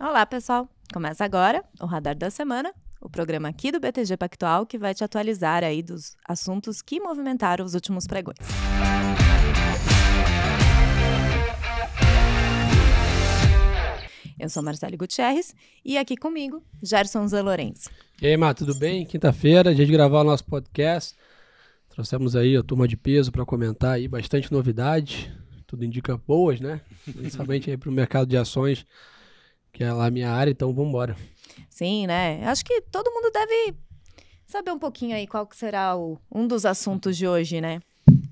Olá, pessoal! Começa agora o Radar da Semana, o programa aqui do BTG Pactual que vai te atualizar aí dos assuntos que movimentaram os últimos pregões. Eu sou Marcelo Gutierrez e aqui comigo, Gerson Zelorenzi. E aí, Mar, tudo bem? Quinta-feira, dia de gravar o nosso podcast. Trouxemos aí a turma de peso para comentar aí bastante novidade. Tudo indica boas, né? Principalmente aí para o mercado de ações que é lá a minha área, então vamos embora. Sim, né? Acho que todo mundo deve saber um pouquinho aí qual que será o, um dos assuntos de hoje, né?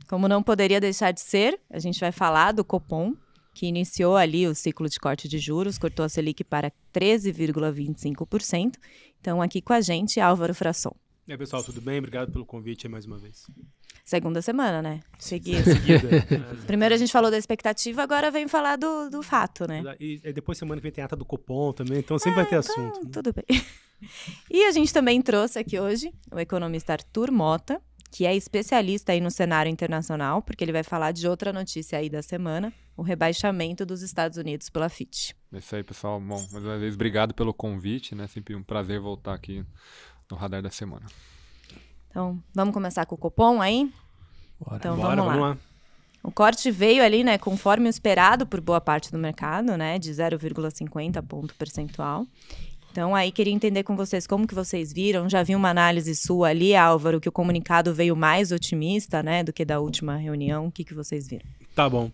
Como não poderia deixar de ser, a gente vai falar do Copom, que iniciou ali o ciclo de corte de juros, cortou a Selic para 13,25%. Então, aqui com a gente, Álvaro Frasson. E aí, pessoal, tudo bem? Obrigado pelo convite mais uma vez segunda semana, né? Seguida. Seguida. Primeiro a gente falou da expectativa, agora vem falar do, do fato, né? E, e depois semana que vem tem a ata do cupom também, então sempre é, vai ter então, assunto. Né? Tudo bem. E a gente também trouxe aqui hoje o economista Arthur Mota, que é especialista aí no cenário internacional, porque ele vai falar de outra notícia aí da semana, o rebaixamento dos Estados Unidos pela FIT. É isso aí, pessoal. Bom, mais uma vez, obrigado pelo convite, né? Sempre um prazer voltar aqui no Radar da Semana. Então, vamos começar com o cupom, aí? Bora, então, bora, vamos, lá. vamos lá. O corte veio ali, né, conforme o esperado por boa parte do mercado, né, de 0,50 ponto percentual. Então, aí queria entender com vocês como que vocês viram. Já vi uma análise sua ali, Álvaro, que o comunicado veio mais otimista, né, do que da última reunião. O que, que vocês viram? Tá bom.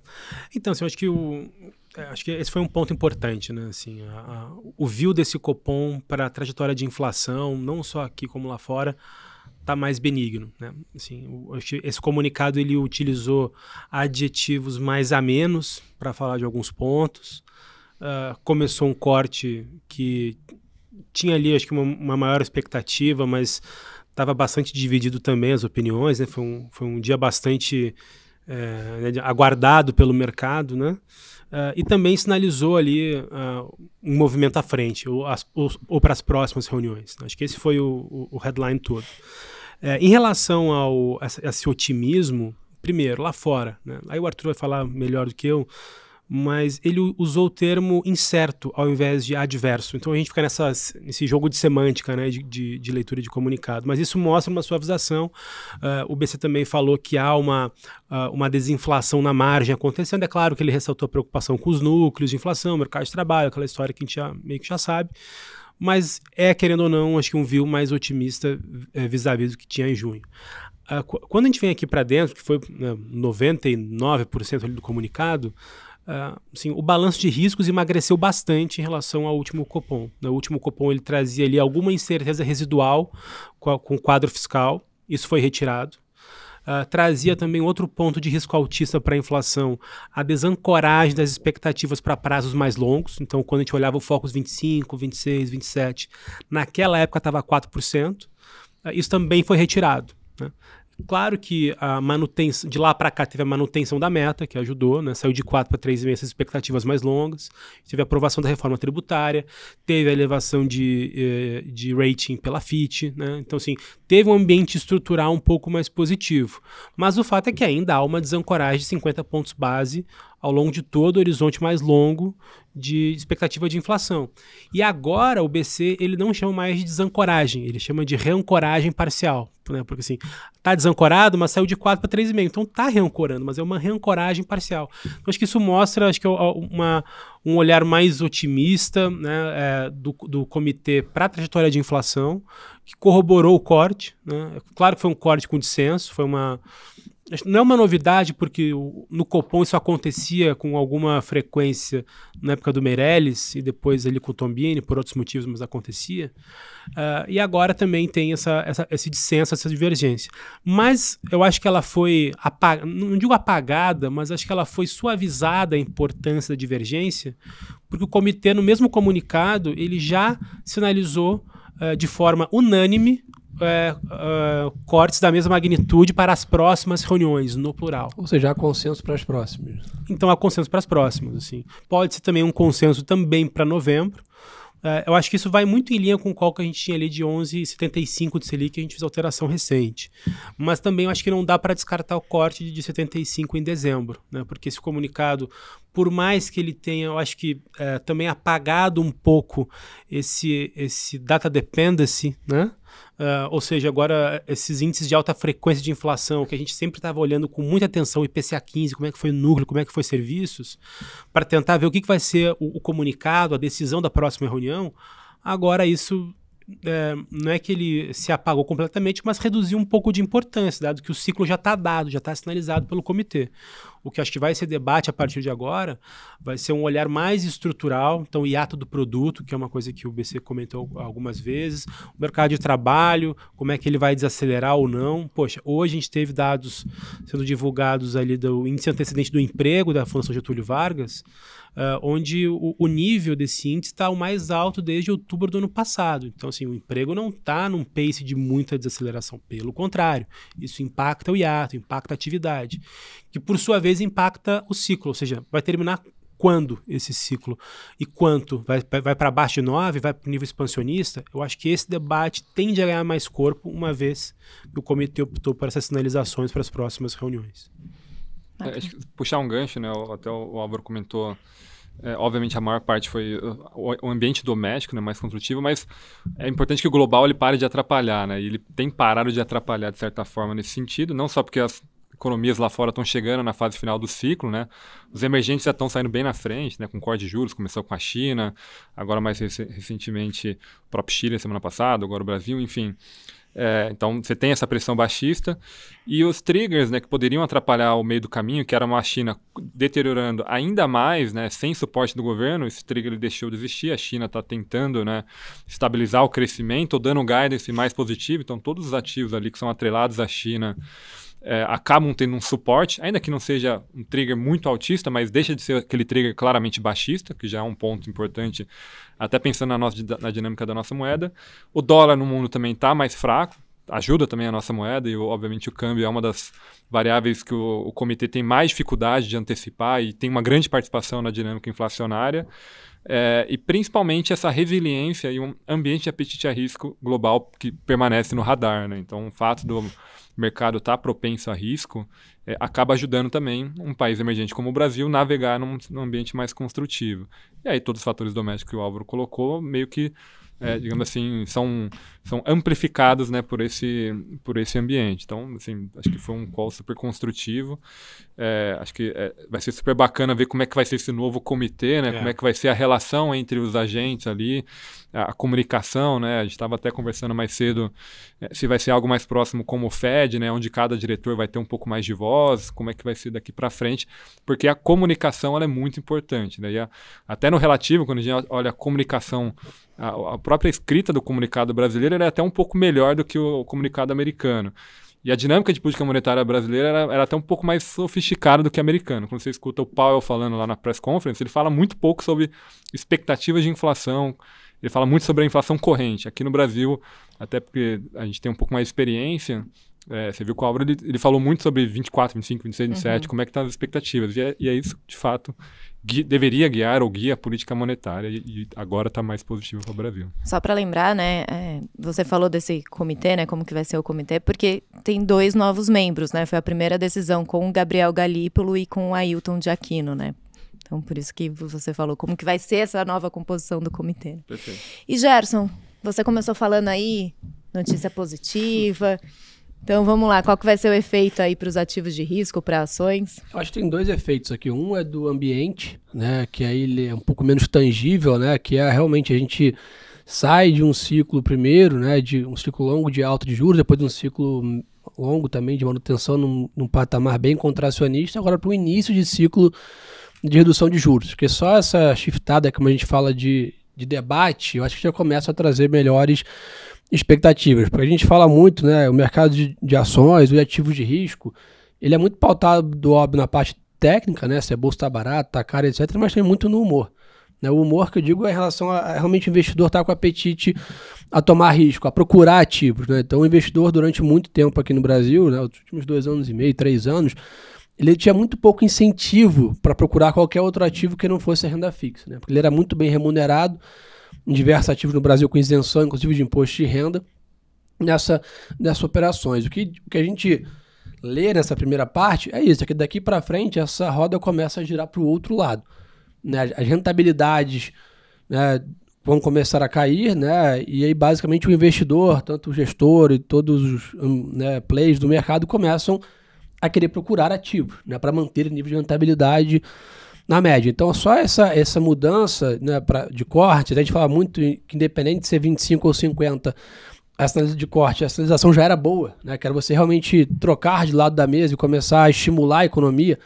Então, assim, eu acho que o é, acho que esse foi um ponto importante, né? Assim, a, a, o view desse copom para a trajetória de inflação, não só aqui como lá fora, tá mais benigno, né? Assim, esse comunicado ele utilizou adjetivos mais amenos para falar de alguns pontos. Uh, começou um corte que tinha ali, acho que uma, uma maior expectativa, mas estava bastante dividido também as opiniões, né? Foi um, foi um dia bastante é, aguardado pelo mercado, né? Uh, e também sinalizou ali uh, um movimento à frente, ou, ou, ou para as próximas reuniões. Né? Acho que esse foi o, o, o headline todo. É, em relação ao a, a esse otimismo, primeiro, lá fora, né? aí o Arthur vai falar melhor do que eu, mas ele usou o termo incerto ao invés de adverso. Então a gente fica nessa, nesse jogo de semântica, né, de, de, de leitura de comunicado. Mas isso mostra uma suavização. Uh, o BC também falou que há uma, uh, uma desinflação na margem acontecendo. É claro que ele ressaltou a preocupação com os núcleos de inflação, mercado de trabalho, aquela história que a gente já, meio que já sabe mas é, querendo ou não, acho que um view mais otimista eh, vis-à-vis do que tinha em junho. Uh, quando a gente vem aqui para dentro, que foi né, 99% do comunicado, uh, assim, o balanço de riscos emagreceu bastante em relação ao último Copom. No né? último Copom ele trazia ali alguma incerteza residual com o quadro fiscal, isso foi retirado uh, trazia também outro ponto de risco altista para a inflação, a desancoragem das expectativas para prazos mais longos. Então, quando a gente olhava o foco 25, 26, 27, naquela época estava 4%. Uh, isso também foi retirado. Né? Claro que a manutenção, de lá para cá teve a manutenção da meta, que ajudou, né? Saiu de 4 para 3 meses expectativas mais longas, teve a aprovação da reforma tributária, teve a elevação de, eh, de rating pela FIT, né? Então, assim, teve um ambiente estrutural um pouco mais positivo. Mas o fato é que ainda há uma desancoragem de 50 pontos base ao longo de todo o horizonte mais longo de expectativa de inflação. E agora o BC ele não chama mais de desancoragem, ele chama de reancoragem parcial, né? Porque assim, tá desancorado, mas saiu de 4 para 3,5, então tá reancorando, mas é uma reancoragem parcial. Então, acho que isso mostra, acho que é uma, um olhar mais otimista, né, é, do, do comitê para a trajetória de inflação, que corroborou o corte, né? Claro que foi um corte com dissenso, foi uma não é uma novidade, porque no Copom isso acontecia com alguma frequência na época do Meirelles e depois ali com o Tombini, por outros motivos, mas acontecia. Uh, e agora também tem essa, essa, esse dissenso, essa divergência. Mas eu acho que ela foi, apag... não digo apagada, mas acho que ela foi suavizada a importância da divergência, porque o comitê, no mesmo comunicado, ele já sinalizou uh, de forma unânime é, uh, cortes da mesma magnitude para as próximas reuniões, no plural. Ou seja, há consenso para as próximas. Então há consenso para as próximas, assim. Pode ser também um consenso também para novembro. Uh, eu acho que isso vai muito em linha com o qual que a gente tinha ali de 11,75 de Selic, que a gente fez alteração recente. Mas também eu acho que não dá para descartar o corte de 75 em dezembro, né? porque esse comunicado por mais que ele tenha, eu acho que é, também apagado um pouco esse, esse data dependency, né? Uh, ou seja, agora esses índices de alta frequência de inflação, que a gente sempre estava olhando com muita atenção, IPCA 15, como é que foi o núcleo, como é que foi serviços, para tentar ver o que, que vai ser o, o, comunicado, a decisão da próxima reunião, agora isso é, não é que ele se apagou completamente, mas reduziu um pouco de importância, dado que o ciclo já está dado, já está sinalizado pelo comitê. O que acho que vai ser debate a partir de agora vai ser um olhar mais estrutural, então o hiato do produto, que é uma coisa que o BC comentou algumas vezes, o mercado de trabalho, como é que ele vai desacelerar ou não. Poxa, hoje a gente teve dados sendo divulgados ali do índice antecedente do emprego da Fundação Getúlio Vargas, Uh, onde o, o, nível desse índice está o mais alto desde outubro do ano passado. Então, assim, o emprego não está num pace de muita desaceleração, pelo contrário, isso impacta o hiato, impacta a atividade, que por sua vez vez impacta o ciclo, ou seja, vai terminar quando esse ciclo e quanto vai, vai para baixo de 9, vai para o nível expansionista, eu acho que esse debate tende a ganhar mais corpo uma vez que o comitê optou por essas sinalizações para as próximas reuniões. É, puxar um gancho, né? Até o Álvaro comentou. É, obviamente a maior parte foi uh, o ambiente doméstico, né, mais construtivo, mas é importante que o global ele pare de atrapalhar, né? E ele tem parado de atrapalhar de certa forma nesse sentido, não só porque as economias lá fora estão chegando na fase final do ciclo, né? Os emergentes já estão saindo bem na frente, né? Com corte de juros, começou com a China, agora mais recentemente o próprio Chile semana passada, agora o Brasil, enfim. É, então você tem essa pressão baixista e os triggers né, que poderiam atrapalhar o meio do caminho, que era uma China deteriorando ainda mais, né, sem suporte do governo, esse trigger deixou de existir, a China está tentando né, estabilizar o crescimento, dando um guidance mais positivo, então todos os ativos ali que são atrelados à China é, acabam tendo um suporte, ainda que não seja um trigger muito altista, mas deixa de ser aquele trigger claramente baixista, que já é um ponto importante, até pensando na, nossa, na dinâmica da nossa moeda. O dólar no mundo também está mais fraco, ajuda também a nossa moeda e, obviamente, o câmbio é uma das variáveis que o, o comitê tem mais dificuldade de antecipar e tem uma grande participação na dinâmica inflacionária. É, e principalmente essa resiliência e um ambiente de apetite a risco global que permanece no radar. Né? Então, o fato do mercado estar tá propenso a risco é, acaba ajudando também um país emergente como o Brasil navegar num, num, ambiente mais construtivo. E aí, todos os fatores domésticos que o Álvaro colocou meio que, é, digamos assim, são, são amplificados né, por, esse, por esse ambiente. Então, assim, acho que foi um call super construtivo. É, acho que é, vai ser super bacana ver como é que vai ser esse novo comitê, né? É. Como é que vai ser a relação entre os agentes ali, a, a comunicação, né? A gente estava até conversando mais cedo é, se vai ser algo mais próximo como o Fed, né? Onde cada diretor vai ter um pouco mais de voz, como é que vai ser daqui para frente, porque a comunicação ela é muito importante, né? A, até no relativo, quando a gente olha a comunicação, a, a própria escrita do comunicado brasileiro é até um pouco melhor do que o comunicado americano. E a dinâmica de política monetária brasileira era, era até um pouco mais sofisticada do que a americana. Quando você escuta o Powell falando lá na press conference, ele fala muito pouco sobre expectativas de inflação, ele fala muito sobre a inflação corrente. Aqui no Brasil, até porque a gente tem um pouco mais de experiência, é, você viu que o Álvaro ele, ele, falou muito sobre 24, 25, 26, 27, uhum. como é que estão tá as expectativas. E é, e é, isso, de fato, gui, deveria guiar ou guia a política monetária e, e agora está mais positivo para o Brasil. Só para lembrar, né, é, você falou desse comitê, né, como que vai ser o comitê, porque tem dois novos membros, né, foi a primeira decisão com o Gabriel Galípolo e com o Ailton de Aquino, né, então, por isso que você falou como que vai ser essa nova composição do comitê. Perfeito. E Gerson, você começou falando aí notícia positiva, então vamos lá, qual que vai ser o efeito aí para os ativos de risco, para ações? Eu acho que tem dois efeitos aqui. Um é do ambiente, né? Que aí ele é um pouco menos tangível, né? Que é realmente a gente sai de um ciclo primeiro, né? De um ciclo longo de alta de juros, depois de um ciclo longo também de manutenção num, num patamar bem contracionista, agora para o início de ciclo de redução de juros. Porque só essa shiftada, como a gente fala de, de debate, eu acho que já começa a trazer melhores expectativas. Porque a gente fala muito, né? O mercado de, de ações, o ativos de risco, ele é muito pautado, do óbvio, na parte técnica, né? Se a bolsa está barata, está cara, etc. Mas tem muito no humor. Né? O humor que eu digo é em relação a, a realmente o investidor estar tá com apetite a tomar risco, a procurar ativos. Né? Então, o investidor, durante muito tempo aqui no Brasil, né? últimos dois anos e meio, três anos, ele tinha muito pouco incentivo para procurar qualquer outro ativo que não fosse a renda fixa, né? Porque ele era muito bem remunerado diversos ativos no Brasil com isenção, inclusive de imposto de renda, nessa, nessas operações. O que, o que a gente lê nessa primeira parte é isso, é que daqui para frente essa roda começa a girar para o outro lado. Né? As rentabilidades né, vão começar a cair, né? e aí basicamente o investidor, tanto o gestor e todos os hum, né, players do mercado começam a querer procurar ativos né, para manter o nível de rentabilidade na média. Então, só essa, essa mudança né, pra, de corte, né, a gente fala muito que independente de ser 25 ou 50, a sinalização de corte, a sinalização já era boa, né? Que era você realmente trocar de lado da mesa e começar a estimular a economia.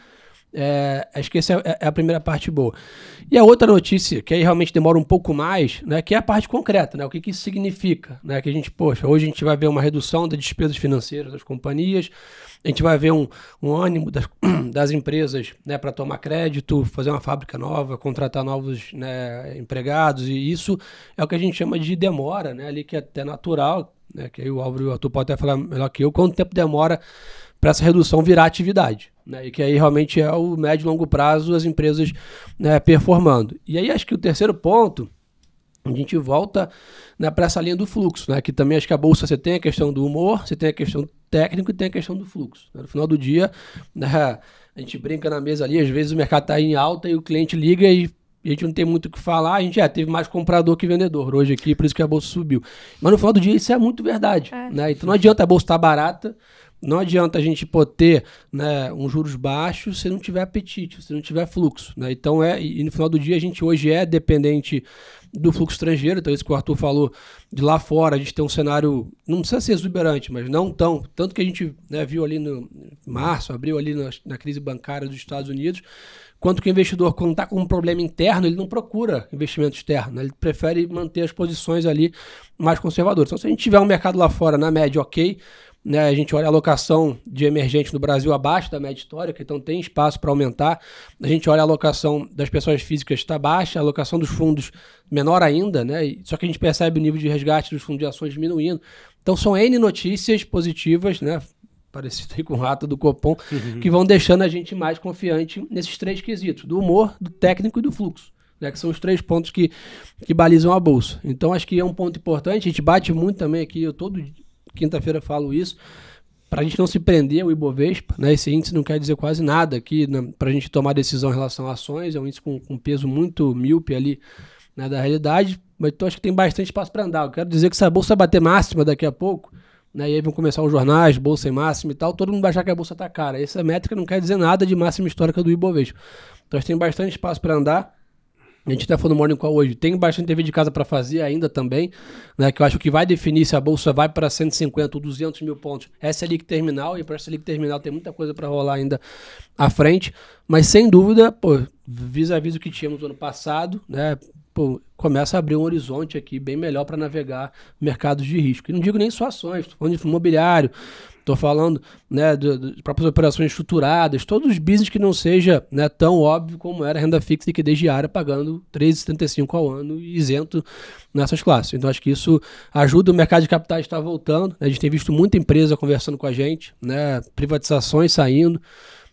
É, acho que essa é, é a primeira parte boa. E a outra notícia, que aí realmente demora um pouco mais, né, que é a parte concreta, né, o que, que isso significa. Né, que a gente, poxa, hoje a gente vai ver uma redução das despesas financeiras das companhias, a gente vai ver um, um ânimo das, das empresas né, para tomar crédito, fazer uma fábrica nova, contratar novos né, empregados, e isso é o que a gente chama de demora, né, ali que é até natural, né, que aí o Álvaro e o Arthur podem até falar melhor que eu, quanto tempo demora para essa redução virar atividade. Né, e que aí realmente é o médio e longo prazo as empresas né, performando. E aí acho que o terceiro ponto, a gente volta né, para essa linha do fluxo, né, que também acho que a bolsa você tem a questão do humor, você tem a questão técnico e tem a questão do fluxo. Né? No final do dia, né, a gente brinca na mesa ali, às vezes o mercado está em alta e o cliente liga e a gente não tem muito o que falar, a gente é, teve mais comprador que vendedor hoje aqui, por isso que a bolsa subiu. Mas no final do dia isso é muito verdade. É. Né? Então não adianta a bolsa estar tá barata, não adianta a gente pô, ter né, um juros baixos se não tiver apetite, se não tiver fluxo. Né? Então é, e no final do dia a gente hoje é dependente do fluxo estrangeiro, então isso que o Arthur falou, de lá fora a gente tem um cenário, não precisa ser exuberante, mas não tão, tanto que a gente né, viu ali no março, abril ali na, na crise bancária dos Estados Unidos, quanto que o investidor, quando está com um problema interno, ele não procura investimento externo, né? ele prefere manter as posições ali mais conservadoras. Então se a gente tiver um mercado lá fora na média ok, né, a gente olha a alocação de emergente no Brasil abaixo da média histórica, então tem espaço para aumentar. A gente olha a alocação das pessoas físicas está baixa, a alocação dos fundos menor ainda, né? Só que a gente percebe o nível de resgate dos fundos de ações diminuindo. Então são N notícias positivas, né? Parecido aí com o rato do Copom, uhum. que vão deixando a gente mais confiante nesses três quesitos: do humor, do técnico e do fluxo. Né, que são os três pontos que, que balizam a bolsa. Então acho que é um ponto importante. A gente bate muito também aqui, eu todo quinta-feira falo isso, para a gente não se prender ao Ibovespa, né? Esse índice não quer dizer quase nada aqui né? para a gente tomar decisão em relação a ações, é um índice com, com peso muito míope ali né, da realidade, mas então acho que tem bastante espaço para andar. Eu quero dizer que se a bolsa bater máxima daqui a pouco, né? E aí vão começar os jornais, bolsa em máxima e tal, todo mundo vai achar que a bolsa está cara. Essa métrica não quer dizer nada de máxima histórica do Ibovespa. Então acho que tem bastante espaço para andar. A gente até falou no Morning Call hoje, tem bastante TV de casa para fazer ainda também, né? Que eu acho que vai definir se a bolsa vai para 150 ou 200 mil pontos. Essa é a Terminal, e para essa que Terminal tem muita coisa para rolar ainda à frente. Mas sem dúvida, pô, vis-a-vis o que tínhamos ano passado, né? Pô, começa a abrir um horizonte aqui bem melhor para navegar mercados de risco. E não digo nem só ações, estou falando de imobiliário, Estou falando né, de, próprias operações estruturadas, todos os business que não seja né, tão óbvio como era renda fixa e que desde área pagando 3,75 ao ano isento nessas classes. Então acho que isso ajuda o mercado de capitais estar voltando. Né? A gente tem visto muita empresa conversando com a gente, né, privatizações saindo.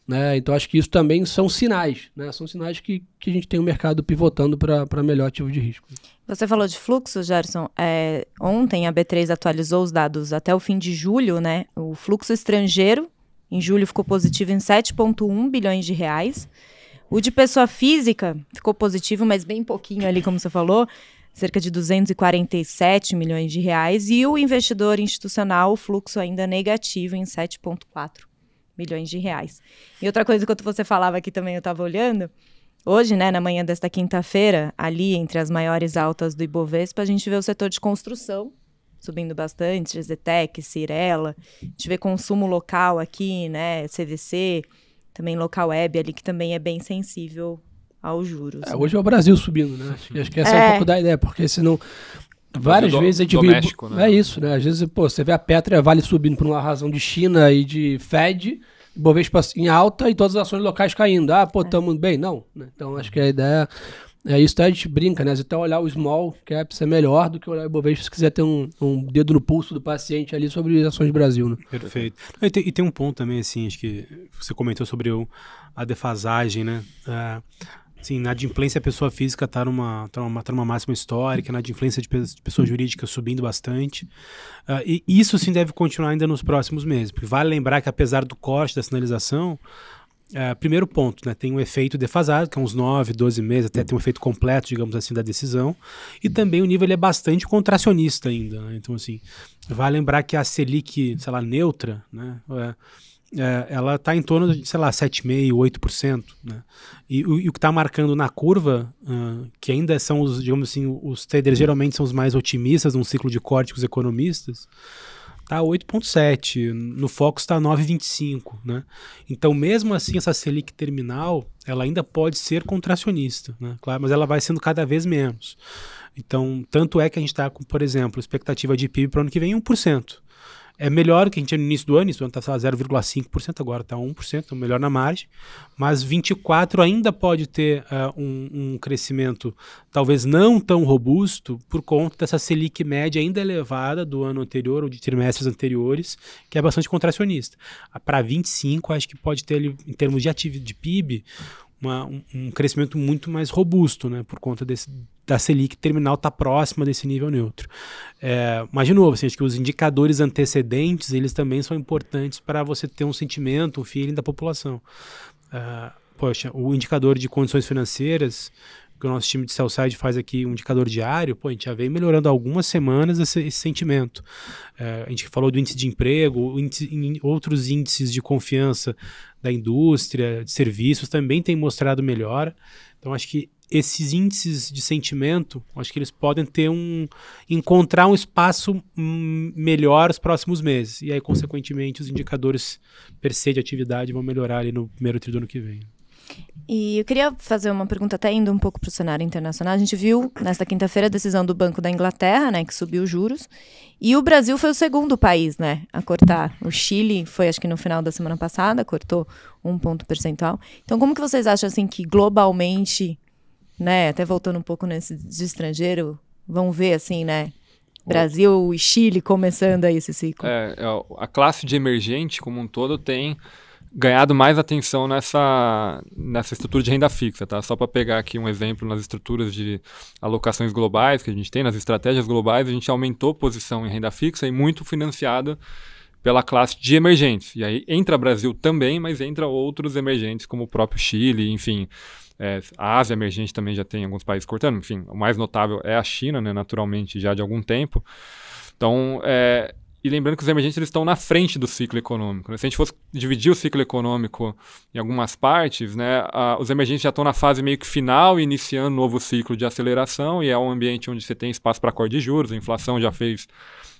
Né? Então acho que isso também são sinais, né? são sinais que, que a gente tem o mercado pivotando para melhor ativo de risco. Você falou de fluxo, Gerson. É, ontem a B3 atualizou os dados até o fim de julho, né? O fluxo estrangeiro em julho ficou positivo em 7,1 bilhões de reais. O de pessoa física ficou positivo, mas bem pouquinho ali, como você falou, cerca de 247 milhões de reais. E o investidor institucional, o fluxo ainda negativo em 7,4 milhões de reais. E outra coisa, enquanto você falava aqui também, eu estava olhando. Hoje, né, na manhã desta quinta-feira, ali entre as maiores altas do Ibovespa, a gente vê o setor de construção subindo bastante, Zetec, Cirela, a gente vê consumo local aqui, né, CVC, também local web ali, que também é bem sensível aos juros. É, né? Hoje é o Brasil subindo, né? Acho que, essa é. é. um pouco da ideia, porque senão Tá Várias vezes a gente doméstico, né? É isso, né? Às vezes, pô, você vê a Petra Vale subindo por uma razão de China e de Fed, Bovespa em alta e todas as ações locais caindo. Ah, pô, estamos é. bem, não. Né? Então acho que a ideia é isso, então, a gente brinca, né? Até olhar o small caps é melhor do que olhar o Ibovespa se quiser ter um, um dedo no pulso do paciente ali sobre as ações do Brasil, né? Perfeito. E tem, e tem, um ponto também, assim, acho que você comentou sobre o, a defasagem, né? É, Sim, na adimplência a pessoa física está numa, tá numa, tá numa máxima histórica, na adimplência de, de pessoa jurídica subindo bastante. Uh, e isso sim deve continuar ainda nos próximos meses, porque vale lembrar que apesar do corte da sinalização, uh, primeiro ponto, né, tem um efeito defasado, que é uns 9, 12 meses, até tem um efeito completo, digamos assim, da decisão, e também o nível ele é bastante contracionista ainda. Né? Então, assim, vale lembrar que a Selic, sei lá, neutra, né? Uh, é, ela está em torno de, sei lá, 7,5%, 8%. Né? E, e, o que está marcando na curva, uh, que ainda são os, digamos assim, os traders geralmente são os mais otimistas num ciclo de corte com os economistas, tá está 8,7%, no Focus está 9,25%. Né? Então, mesmo assim, essa Selic terminal, ela ainda pode ser contracionista, né? claro, mas ela vai sendo cada vez menos. Então, tanto é que a gente está com, por exemplo, expectativa de PIB para o ano que vem 1%. É melhor que a gente tinha no início do ano, isso ano a 0,5%, agora está 1%, então melhor na margem. Mas 24 ainda pode ter uh, um, um, crescimento talvez não tão robusto por conta dessa Selic média ainda elevada do ano anterior ou de trimestres anteriores, que é bastante contracionista. Para 25, acho que pode ter, em termos de ativo de PIB, uma, um, crescimento muito mais robusto, né, por conta desse, da Selic terminal estar tá próxima desse nível neutro. É, mas, de novo, assim, acho que os indicadores antecedentes, eles também são importantes para você ter um sentimento, um feeling da população. É, poxa, o indicador de condições financeiras que o nosso time de Cellside faz aqui um indicador diário, pô, a gente já vem melhorando algumas semanas esse, esse sentimento. É, a gente falou do índice de emprego, índice, outros índices de confiança da indústria, de serviços também tem mostrado melhora. Então acho que esses índices de sentimento, acho que eles podem ter um encontrar um espaço melhor os próximos meses e aí consequentemente os indicadores per se de atividade vão melhorar ali no primeiro trimestre do ano que vem. E eu queria fazer uma pergunta, até indo um pouco para o cenário internacional. A gente viu nesta quinta-feira a decisão do Banco da Inglaterra, né, que subiu os juros. E o Brasil foi o segundo país né, a cortar. O Chile foi, acho que no final da semana passada, cortou um ponto percentual. Então, como que vocês acham assim que globalmente, né, até voltando um pouco nesse de estrangeiro, vão ver assim, né? Brasil e Chile começando aí esse ciclo. É, é, a classe de emergente como um todo tem ganhado mais atenção nessa, nessa estrutura de renda fixa, tá? Só para pegar aqui um exemplo nas estruturas de alocações globais que a gente tem, nas estratégias globais, a gente aumentou posição em renda fixa e muito financiada pela classe de emergentes. E aí entra Brasil também, mas entra outros emergentes como o próprio Chile, enfim, é, a Ásia emergente também já tem alguns países cortando, enfim, o mais notável é a China, né, naturalmente já de algum tempo. Então, é, e lembrando que os emergentes eles estão na frente do ciclo econômico. Né? Se a gente fosse dividir o ciclo econômico em algumas partes, né, a, os emergentes já estão na fase meio que final, iniciando um novo ciclo de aceleração, e é um ambiente onde você tem espaço para corte de juros, a inflação já fez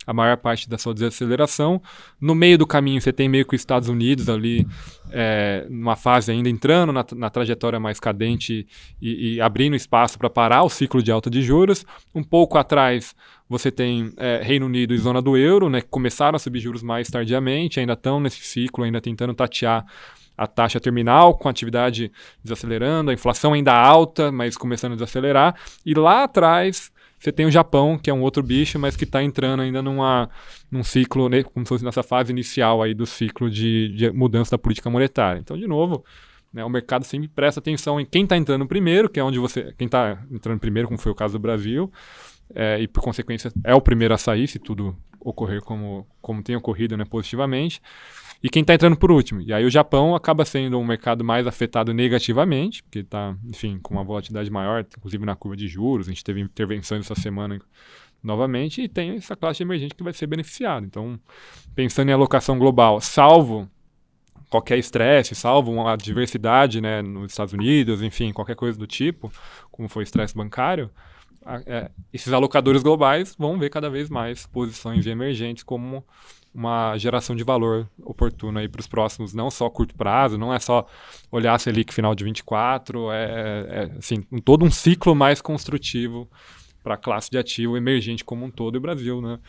a maior parte da sua desaceleração. No meio do caminho, você tem meio que os Estados Unidos ali, é, numa fase ainda entrando na, na trajetória mais cadente e, e abrindo espaço para parar o ciclo de alta de juros. Um pouco atrás, você tem é, Reino Unido e zona do euro, né, que começaram a subir juros mais tardiamente, ainda estão nesse ciclo, ainda tentando tatear a taxa terminal, com a atividade desacelerando, a inflação ainda alta, mas começando a desacelerar. E lá atrás, você tem o Japão, que é um outro bicho, mas que está entrando ainda numa, num ciclo, né, como se fosse nessa fase inicial aí do ciclo de, de mudança da política monetária. Então, de novo, né, o mercado sempre presta atenção em quem está entrando primeiro, que é onde você. Quem está entrando primeiro, como foi o caso do Brasil, é, e por consequência é o primeiro a sair, se tudo ocorrer como, como tem ocorrido né, positivamente e quem está entrando por último. E aí o Japão acaba sendo um mercado mais afetado negativamente, porque está, enfim, com uma volatilidade maior, inclusive na curva de juros. A gente teve intervenções essa semana novamente e tem essa classe emergente que vai ser beneficiada. Então, pensando em alocação global, salvo qualquer estresse, salvo uma adversidade né, nos Estados Unidos, enfim, qualquer coisa do tipo, como foi estresse bancário, a, é, esses alocadores globais vão ver cada vez mais posições de emergentes como uma geração de valor oportuna aí para os próximos, não só curto prazo, não é só olhar a é Selic final de 24, é, é assim, um, todo um ciclo mais construtivo para a classe de ativo emergente como um todo e o Brasil, né?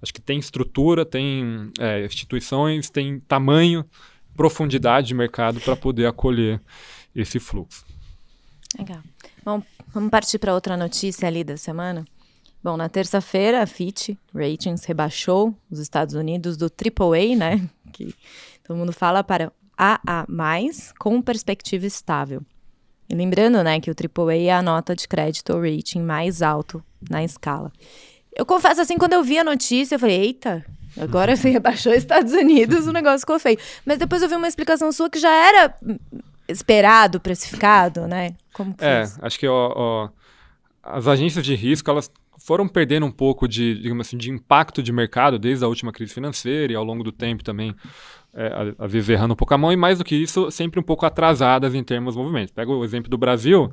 Acho que tem estrutura, tem é, instituições, tem tamanho, profundidade de mercado para poder acolher esse fluxo. Legal. Bom, vamos partir para outra notícia ali da semana? Bom, na terça-feira, a Fitch Ratings rebaixou os Estados Unidos do AAA, né? Que todo mundo fala para AA+, com perspectiva estável. E lembrando, né, que o AAA é a nota de crédito ou rating mais alto na escala. Eu confesso, assim, quando eu vi a notícia, eu falei, eita, agora se rebaixou os Estados Unidos, o negócio ficou feio. Mas depois eu vi uma explicação sua que já era esperado, precificado, né? Como que É, acho que ó, ó, as agências de risco, elas foram perdendo um pouco de, digamos assim, de impacto de mercado desde a última crise financeira e ao longo do tempo também, é, às vezes errando um pouco a mão, e mais do que isso, sempre um pouco atrasadas em termos de movimentos. Pega o exemplo do Brasil,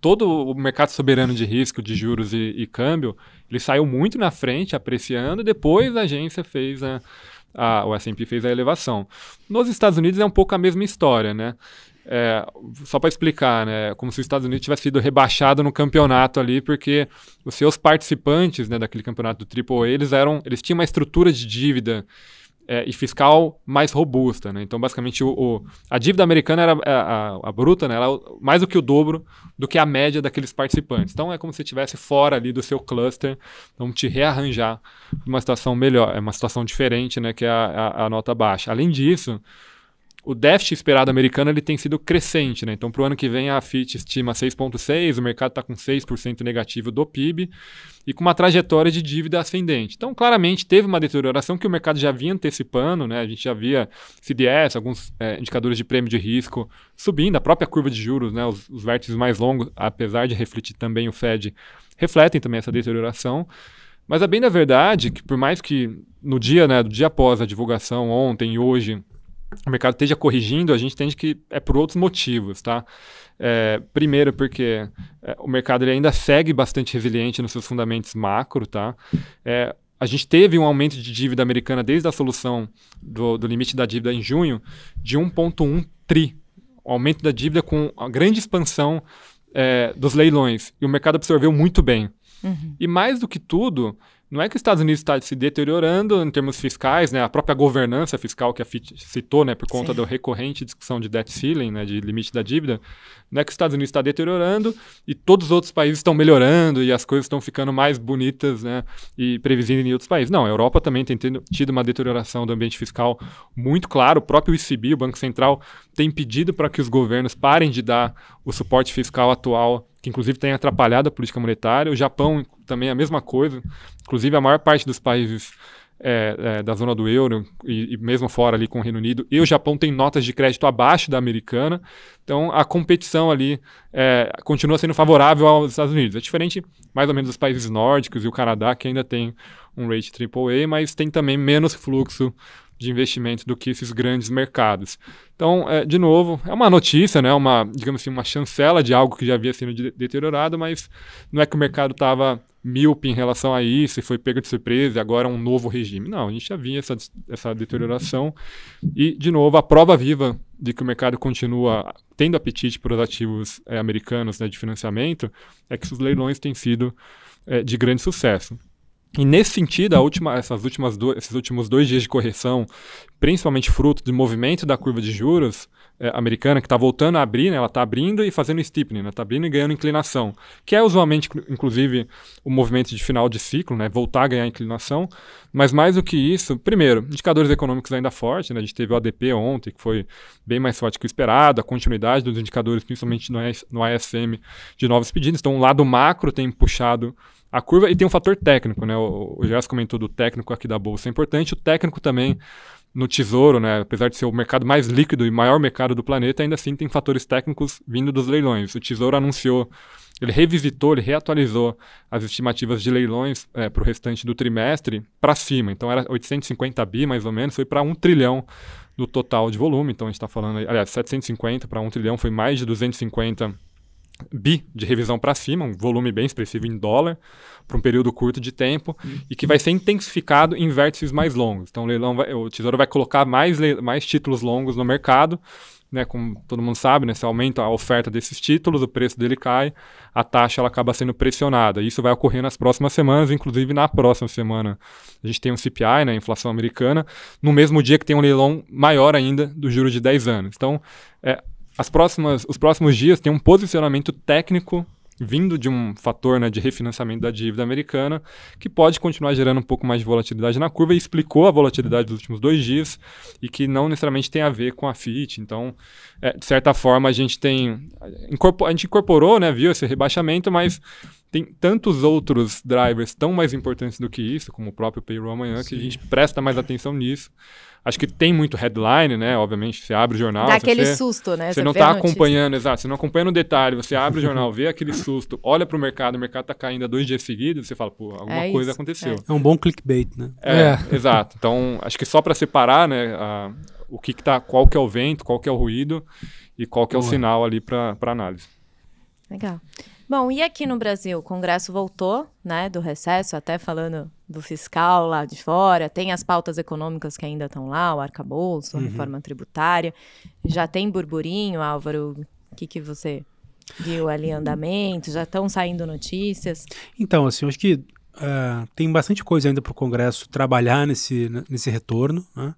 todo o mercado soberano de risco, de juros e, e câmbio, ele saiu muito na frente, apreciando, e depois a agência fez a, a, o S&P fez a elevação. Nos Estados Unidos é um pouco a mesma história, né? É, só para explicar, né, como se os Estados Unidos tivesse sido rebaixado no campeonato ali, porque os seus participantes né, daquele campeonato do AAA, eles, eram, eles tinham uma estrutura de dívida é, e fiscal mais robusta. Né? Então, basicamente, o, o, a dívida americana, era a, é, a, a bruta, né, ela é mais do que o dobro do que a média daqueles participantes. Então, é como se estivesse fora ali do seu cluster, então te rearranjar uma situação melhor, é uma situação diferente, né, que é a, a, a nota baixa. Além disso o déficit esperado americano ele tem sido crescente, né? Então, para o ano que vem, a FIT estima 6,6%, o mercado está com 6% negativo do PIB e com uma trajetória de dívida ascendente. Então, claramente, teve uma deterioração que o mercado já vinha antecipando, né? A gente já via CDS, alguns é, indicadores de prêmio de risco subindo, a própria curva de juros, né? Os, os vértices mais longos, apesar de refletir também o Fed, refletem também essa deterioração. Mas a é bem da verdade, que por mais que no dia, né, do dia após a divulgação, ontem e hoje, o mercado esteja corrigindo, a gente entende que é por outros motivos, tá? É, primeiro, porque é, o mercado ainda segue bastante resiliente nos seus fundamentos macro, tá? É, a gente teve um aumento de dívida americana desde a solução do, do limite da dívida em junho de 1,1 tri. O aumento da dívida com a grande expansão é, dos leilões. E o mercado absorveu muito bem. Uhum. E mais do que tudo, não é que os Estados Unidos está se deteriorando em termos fiscais, né? A própria governança fiscal que a FIT citou, né? Por conta Sim. da recorrente discussão de debt ceiling, né? De limite da dívida. Não é que os Estados Unidos está deteriorando e todos os outros países estão melhorando e as coisas estão ficando mais bonitas, né? E previsíveis em outros países. Não, a Europa também tem tido uma deterioração do ambiente fiscal muito claro. O próprio ECB, o Banco Central, tem pedido para que os governos parem de dar o suporte fiscal atual que inclusive tem atrapalhado a política monetária. O Japão também é a mesma coisa. Inclusive, a maior parte dos países é, é, da zona do euro e, e, mesmo fora ali com o Reino Unido e o Japão tem notas de crédito abaixo da americana. Então a competição ali é, continua sendo favorável aos Estados Unidos. É diferente mais ou menos dos países nórdicos e o Canadá que ainda tem um rate AAA, mas tem também menos fluxo de investimento do que esses grandes mercados. Então, é, de novo, é uma notícia, né? uma, digamos assim, uma chancela de algo que já havia sido de deteriorado, mas não é que o mercado estava míope em relação a isso e foi pego de surpresa e agora é um novo regime. Não, a gente já via essa, essa deterioração e, de novo, a prova viva de que o mercado continua tendo apetite para os ativos é, americanos né, de financiamento é que os leilões têm sido é, de grande sucesso. E nesse sentido, última, essas últimas do, esses últimos dois dias de correção, principalmente fruto do movimento da curva de juros é, americana, que está voltando a abrir, né, ela está abrindo e fazendo steepening, está né, tá abrindo e ganhando inclinação, que é usualmente, inclusive, o movimento de final de ciclo, né, voltar a ganhar inclinação. Mas mais do que isso, primeiro, indicadores econômicos ainda fortes, né, a gente teve o ADP ontem, que foi bem mais forte que o esperado, a continuidade dos indicadores, principalmente no, no ISM, de novos pedidos. Então, o lado macro tem puxado a curva e tem um fator técnico, né? O, o Gerson comentou do técnico aqui da bolsa, é importante. O técnico também no tesouro, né? Apesar de ser o mercado mais líquido e maior mercado do planeta, ainda assim tem fatores técnicos vindo dos leilões. O tesouro anunciou, ele revisitou, ele reatualizou as estimativas de leilões é, para o restante do trimestre para cima. Então era 850 bi mais ou menos, foi para um trilhão do total de volume. Então a gente está falando, aliás, 750 para um trilhão foi mais de 250 bi de revisão para cima, um volume bem expressivo em dólar, para um período curto de tempo, uhum. e que vai ser intensificado em vértices mais longos. Então, o, leilão vai, o Tesouro vai colocar mais, mais títulos longos no mercado, né, como todo mundo sabe, né, se aumenta a oferta desses títulos, o preço dele cai, a taxa ela acaba sendo pressionada. Isso vai ocorrer nas próximas semanas, inclusive na próxima semana a gente tem um CPI, né, inflação americana, no mesmo dia que tem um leilão maior ainda do juro de 10 anos. Então, é, as próximas, os próximos dias tem um posicionamento técnico vindo de um fator né, de refinanciamento da dívida americana, que pode continuar gerando um pouco mais de volatilidade na curva, e explicou a volatilidade dos últimos dois dias, e que não necessariamente tem a ver com a FIT. Então, é, de certa forma, a gente tem. a gente incorporou, né, viu esse rebaixamento, mas tem tantos outros drivers tão mais importantes do que isso, como o próprio payroll amanhã, Sim. que a gente presta mais atenção nisso acho que tem muito headline, né? Obviamente, você abre o jornal. Dá aquele você, susto, né? Você, você não está acompanhando, exato, você não acompanha no detalhe, você abre o jornal, vê aquele susto, olha para o mercado, o mercado está caindo há dois dias seguidos, você fala, pô, alguma é coisa aconteceu. É. é. um bom clickbait, né? É, é. exato. Então, acho que só para separar, né, a, o que, que tá, qual que é o vento, qual que é o ruído e qual que é o sinal ali para análise. Legal. Bom, e aqui no Brasil, o Congresso voltou, né, do recesso, até falando do fiscal lá de fora, tem as pautas econômicas que ainda estão lá, o arcabouço, a uhum. reforma tributária, já tem burburinho, Álvaro, o que, que você viu ali em andamento, já estão saindo notícias? Então, assim, acho que uh, tem bastante coisa ainda para o Congresso trabalhar nesse, nesse retorno, né?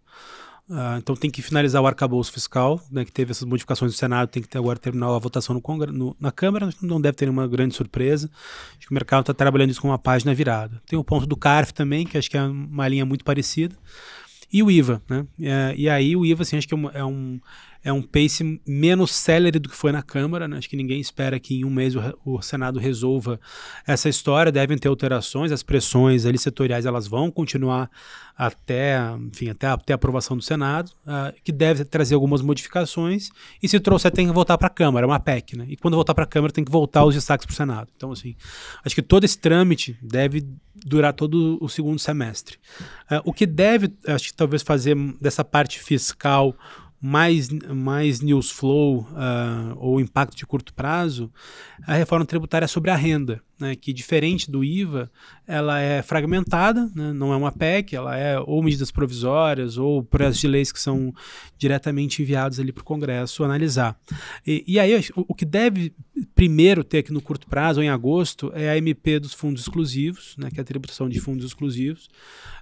Uh, então tem que finalizar o arcabouço fiscal, né, que teve essas modificações do Senado, tem que ter, agora terminar a votação no congresso no, na Câmara, não deve ter nenhuma grande surpresa. Acho que o mercado está trabalhando isso com uma página virada. Tem o ponto do CARF também, que acho que é uma linha muito parecida. E o IVA, né? É, e aí o IVA, assim, acho que é um, é um é um pace menos célere do que foi na Câmara. Né? Acho que ninguém espera que em um mês o, o, Senado resolva essa história. Devem ter alterações, as pressões ali setoriais elas vão continuar até, enfim, até, até a aprovação do Senado, uh, que deve trazer algumas modificações. E se trouxer, tem que voltar para a Câmara, É uma PEC. Né? E quando voltar para a Câmara, tem que voltar os destaques para o Senado. Então, assim, acho que todo esse trâmite deve durar todo o segundo semestre. Uh, o que deve, acho que talvez fazer dessa parte fiscal mais, mais news flow uh, ou impacto de curto prazo, a reforma tributária é sobre a renda né, que diferente do IVA, ela é fragmentada, né, não é uma PEC, ela é ou medidas provisórias ou projetos de leis que são diretamente enviados ali para o Congresso analisar. E, e aí o, o, que deve primeiro ter aqui no curto prazo, em agosto, é a MP dos fundos exclusivos, né, que é a tributação de fundos exclusivos.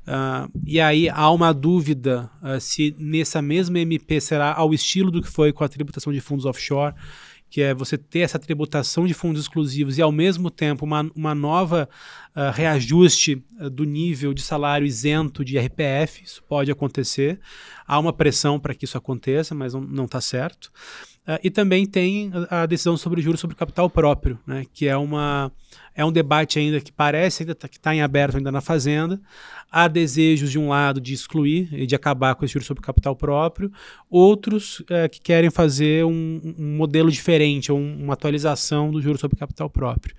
Uh, e aí há uma dúvida uh, se nessa mesma MP será ao estilo do que foi com a tributação de fundos offshore, que é você ter essa tributação de fundos exclusivos e, ao mesmo tempo, uma, uma nova ah, reajuste ah, do nível de salário isento de RPF, isso pode acontecer. Há uma pressão para que isso aconteça, mas não está certo. Uh, e também tem a decisão sobre juros sobre capital próprio, né, que é, uma, é um debate ainda que parece ainda tá, que está em aberto ainda na Fazenda. Há desejos de um lado de excluir e de acabar com esse juros sobre capital próprio, outros eh, que querem fazer um, um modelo diferente, um, uma atualização do juros sobre capital próprio.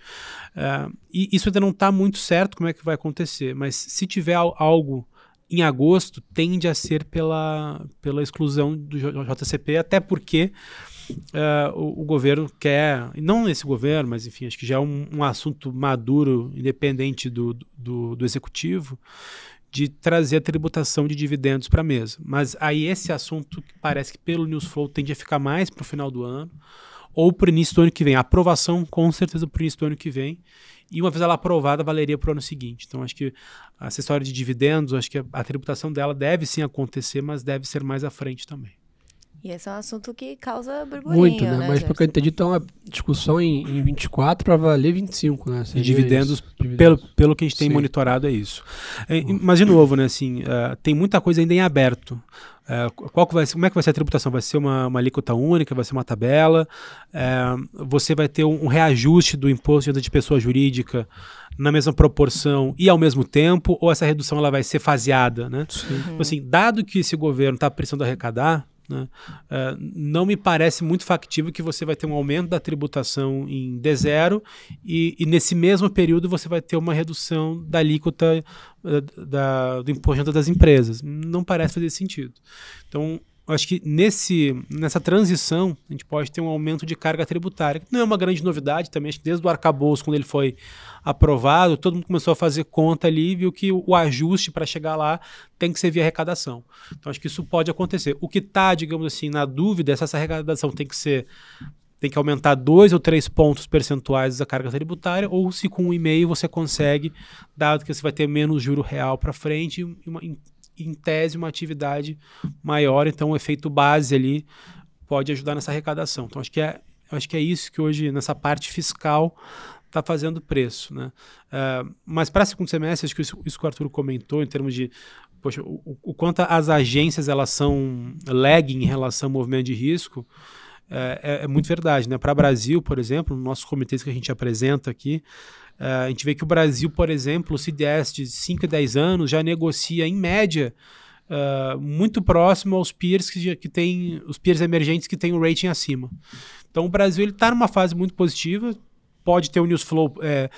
Uh, e isso ainda não está muito certo como é que vai acontecer, mas se tiver algo em agosto, tende a ser pela, pela exclusão do JCP, até porque uh, o, o, governo quer, não esse governo, mas enfim, acho que já é um, um assunto maduro, independente do, do, do executivo, de trazer a tributação de dividendos para a mesa. Mas aí esse assunto parece que pelo news flow tende a ficar mais para o final do ano ou para o início do ano que vem. A aprovação, com certeza, para o início do ano que vem e uma vez ela aprovada, valeria para o ano seguinte. Então, acho que essa história de dividendos, acho que a, a tributação dela deve sim acontecer, mas deve ser mais à frente também. E esse é um assunto que causa burburinho, Muito, né? né Mas, pelo que eu entendi, então, a discussão em, em 24 para valer 25, né? Você e dividendos, dividendos, Pelo, pelo que a gente tem Sim. monitorado, é isso. É, mas, de novo, né, assim, uh, tem muita coisa ainda em aberto. É, qual que vai ser, como é que vai ser a tributação? Vai ser uma, uma alíquota única? Vai ser uma tabela? É, você vai ter um, um reajuste do imposto de pessoa jurídica na mesma proporção e ao mesmo tempo? Ou essa redução ela vai ser faseada? Né? Sim. Então, assim, dado que esse governo está precisando arrecadar, né? Uh, não me parece muito factível que você vai ter um aumento da tributação em D0 e, e nesse mesmo período você vai ter uma redução da alíquota uh, da, do imposto das empresas. Não parece fazer sentido. Então, acho que nesse, nessa transição a gente pode ter um aumento de carga tributária, que não é uma grande novidade também, acho que desde o arcabouço, quando ele foi aprovado, todo mundo começou a fazer conta ali e viu que o ajuste para chegar lá tem que ser via arrecadação. Então acho que isso pode acontecer. O que está, digamos assim, na dúvida é se essa arrecadação tem que ser tem que aumentar dois ou três pontos percentuais da carga tributária, ou se com um e-mail você consegue, dado que você vai ter menos juro real para frente, e uma, em, em, tese uma atividade maior, então o efeito base ali pode ajudar nessa arrecadação. Então acho que é, acho que é isso que hoje, nessa parte fiscal, está fazendo preço. Né? Uh, mas para segundo semestre, acho que isso, isso, que o Arthur comentou em termos de poxa, o, o quanto as agências elas são lag em relação ao movimento de risco. É, é, é muito verdade. Né? Para o Brasil, por exemplo, no nosso comitê que a gente apresenta aqui, uh, a gente vê que o Brasil, por exemplo, se desse de 5 a 10 anos, já negocia, em média, uh, muito próximo aos peers que, que tem, os peers emergentes que têm o rating acima. Então o Brasil está numa fase muito positiva, pode ter o newsflow é,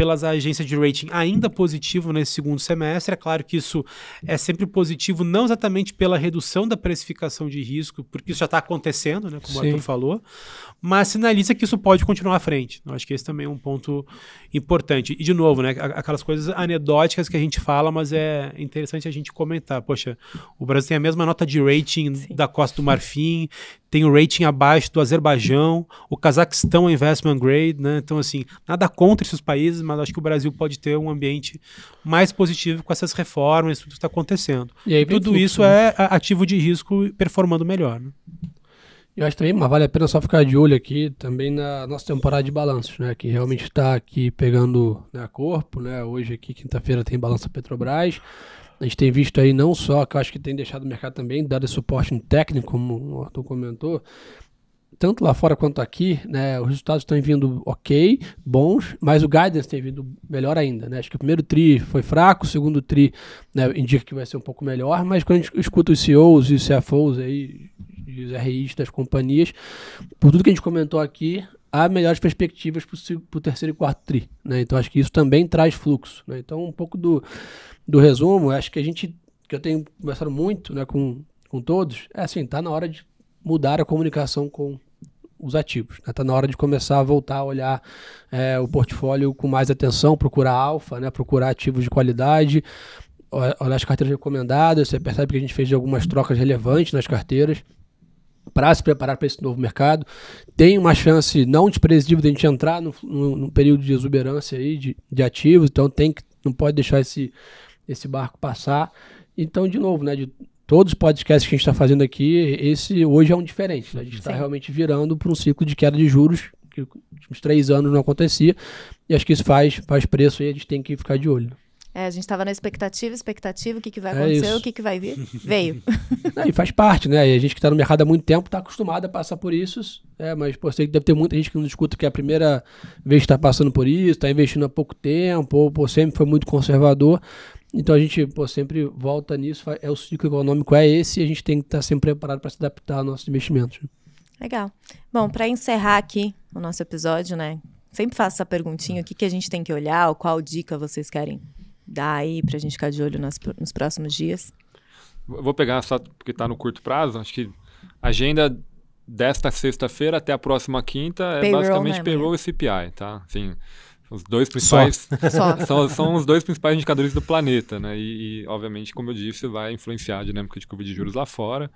pelas agências de rating ainda positivo nesse segundo semestre. É claro que isso é sempre positivo, não exatamente pela redução da precificação de risco, porque isso já está acontecendo, né, como Sim. o Arthur falou, mas sinaliza que isso pode continuar à frente. Eu acho que esse também é um ponto importante. E, de novo, né, aquelas coisas anedóticas que a gente fala, mas é interessante a gente comentar. Poxa, o Brasil tem a mesma nota de rating Sim. da Costa do Marfim, tem o rating abaixo do Azerbaijão, o Cazaquistão é investment grade, né? Então, assim, nada contra esses países, mas acho que o Brasil pode ter um ambiente mais positivo com essas reformas, tudo que está acontecendo. E aí, tudo fluxo, isso né? é, é ativo de risco performando melhor. Né? Eu acho também, mas vale a pena só ficar de olho aqui também na nossa temporada de balanços, né? Que realmente está aqui pegando né, corpo, né? Hoje aqui, quinta-feira, tem balança Petrobras. A gente tem visto aí não só, que eu acho que tem deixado o mercado também, dado esse suporte técnico, como o Arthur comentou, tanto lá fora quanto aqui, né, os resultados estão vindo ok, bons, mas o guidance tem vindo melhor ainda, né? Acho que o primeiro tri foi fraco, o segundo tri né, indica que vai ser um pouco melhor, mas quando a gente escuta os CEOs e os CFOs aí, os RIs das companhias, por tudo que a gente comentou aqui, há melhores perspectivas para o terceiro e quarto tri, né? Então acho que isso também traz fluxo, né? Então um pouco do, do resumo, acho que a gente, que eu tenho conversado muito, né, com, com todos, é assim, tá na hora de mudar a comunicação com os ativos. Está né? Tá na hora de começar a voltar a olhar é, o portfólio com mais atenção, procurar alfa, né? procurar ativos de qualidade, olhar as carteiras recomendadas. Você percebe que a gente fez algumas trocas relevantes nas carteiras para se preparar para esse novo mercado. Tem uma chance não desprezível de a gente entrar no, no, no período de exuberância aí de, de ativos, então tem que, não pode deixar esse, esse barco passar. Então, de novo, né, de todos os podcasts que a gente está fazendo aqui, esse hoje é um diferente. Né? A gente está realmente virando para um ciclo de queda de juros que uns três anos não acontecia. E acho que isso faz, faz preço e a gente tem que ficar de olho. É, a gente estava na expectativa, expectativa, o que, que vai é acontecer, é o que, que vai vir, veio. Não, e faz parte, né? E a gente que está no mercado há muito tempo está acostumado a passar por isso, é, mas pô, sei que deve ter muita gente que não escuta que é a primeira vez que está passando por isso, está investindo há pouco tempo, ou pô, sempre foi muito conservador. Então a gente pô, sempre volta nisso, é o ciclo econômico é esse e a gente tem que estar tá sempre preparado para se adaptar aos nossos investimentos. Legal. Bom, para encerrar aqui o nosso episódio, né? Sempre faço essa perguntinha, o que, que a gente tem que olhar, qual dica vocês querem dar aí para a gente ficar de olho nas, nos próximos dias? Vou pegar só porque está no curto prazo, acho que a agenda desta sexta-feira até a próxima quinta é payroll, basicamente né, payroll e CPI, tá? Sim. Os dois principais Só. são, são os dois principais indicadores do planeta, né? E, e, obviamente, como eu disse, vai influenciar a dinâmica de curva de juros lá fora.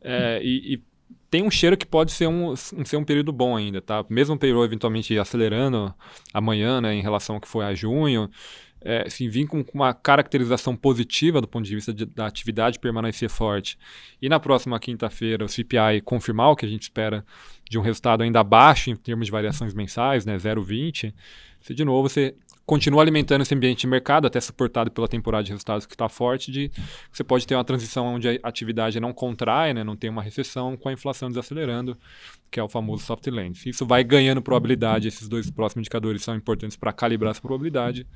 É, e, e, tem um cheiro que pode ser um, ser um período bom ainda, tá? Mesmo o período eventualmente acelerando amanhã, né, em relação ao que foi a junho, é, assim, vir com, uma caracterização positiva do ponto de vista de, da atividade permanecer forte. E na próxima quinta-feira o CPI confirmar o que a gente espera de um resultado ainda baixo em termos de variações mensais, né, 0,20, de novo, você continua alimentando esse ambiente de mercado, até suportado pela temporada de resultados que está forte, de você pode ter uma transição onde a atividade não contrai, né, não tem uma recessão, com a inflação desacelerando, que é o famoso soft landing. Isso vai ganhando probabilidade, esses dois próximos indicadores são importantes para calibrar essa probabilidade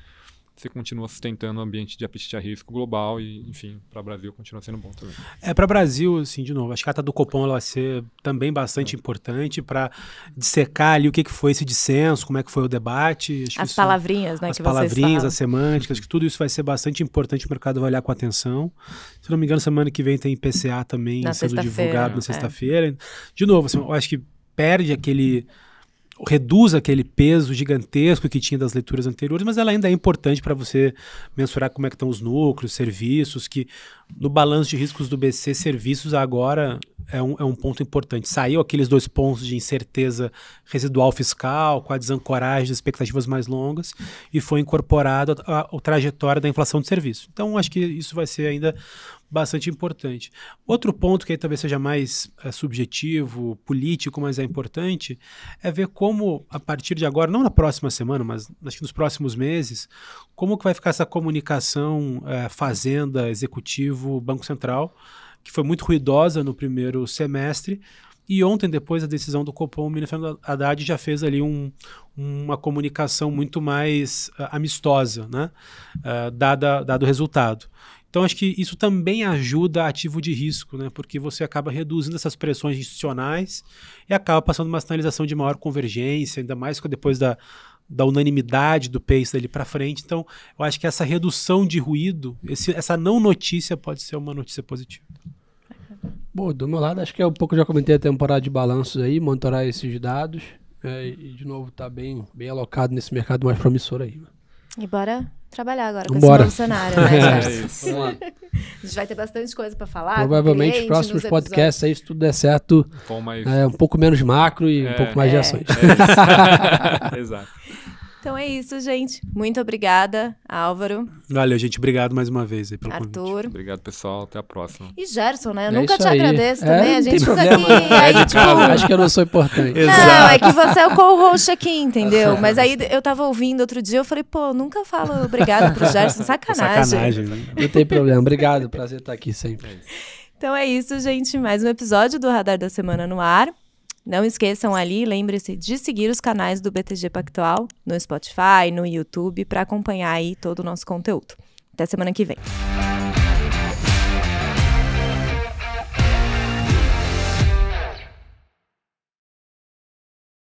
você continua sustentando o ambiente de apetite a risco global e, enfim, para o Brasil continua sendo bom também. É, para o Brasil, assim, de novo, acho que a escata do Copom ela vai ser também bastante é. importante para dissecar ali o que, que foi esse dissenso, como é que foi o debate. as palavrinhas, né? As palavrinhas, as semânticas, que tudo isso vai ser bastante importante, o mercado vai olhar com atenção. Se não me engano, semana que vem tem PCA também na sendo divulgado na é. sexta-feira. De novo, assim, eu acho que perde aquele reduz aquele peso gigantesco que tinha das leituras anteriores, mas ela ainda é importante para você mensurar como é que estão os núcleos, serviços, que no balanço de riscos do BC, serviços agora é um, é um ponto importante. Saiu aqueles dois pontos de incerteza residual fiscal, com a desancoragem de expectativas mais longas, e foi incorporado a, a, a trajetória da inflação de serviço. Então, acho que isso vai ser ainda bastante importante. Outro ponto que aí talvez seja mais é, subjetivo, político, mas é importante, é ver como, a partir de agora, não na próxima semana, mas acho que nos próximos meses, como que vai ficar essa comunicação é, Fazenda, Executivo, Banco Central, que foi muito ruidosa no primeiro semestre, e ontem, depois da decisão do Copom, o ministro Haddad já fez ali um, uma comunicação muito mais uh, amistosa, né? Uh, dada, dado o resultado. Então, acho que isso também ajuda ativo de risco, né? Porque você acaba reduzindo essas pressões institucionais e acaba passando uma sinalização de maior convergência, ainda mais depois da, da unanimidade do PACE dali para frente. Então, eu acho que essa redução de ruído, esse, essa não notícia pode ser uma notícia positiva. Bom, do meu lado, acho que é um pouco já comentei a temporada de balanços aí, monitorar esses dados é, e, de novo, estar tá bem, bem alocado nesse mercado mais promissor aí. Né? E bora trabalhar agora com Bora. esse novo cenário, né, Gerson? é a gente vai ter bastante coisa para falar. Provavelmente cliente, próximos podcasts aí, se tudo der certo, um, mais... é, um pouco menos macro e é, um pouco mais de é, ações. É Exato. Então é isso, gente. Muito obrigada, Álvaro. Valeu, gente. Obrigado mais uma vez aí pelo Arthur. Convite. Obrigado, pessoal. Até a próxima. E Gerson, né? Eu é nunca te aí. agradeço é, também. A gente fica aqui. É, aí, tipo, tipo, Acho que eu não sou importante. Exato. Não, é que você é o co-host aqui, entendeu? Mas aí eu tava ouvindo outro dia, eu falei, pô, nunca falo obrigado pro Gerson. Sacanagem. Sacanagem, né? Não tem problema. Obrigado. Prazer estar aqui sempre. Então é isso, gente. Mais um episódio do Radar da Semana no ar. Não esqueçam ali, lembre-se de seguir os canais do BTG Pactual no Spotify, no YouTube, para acompanhar aí todo o nosso conteúdo. Até semana que vem.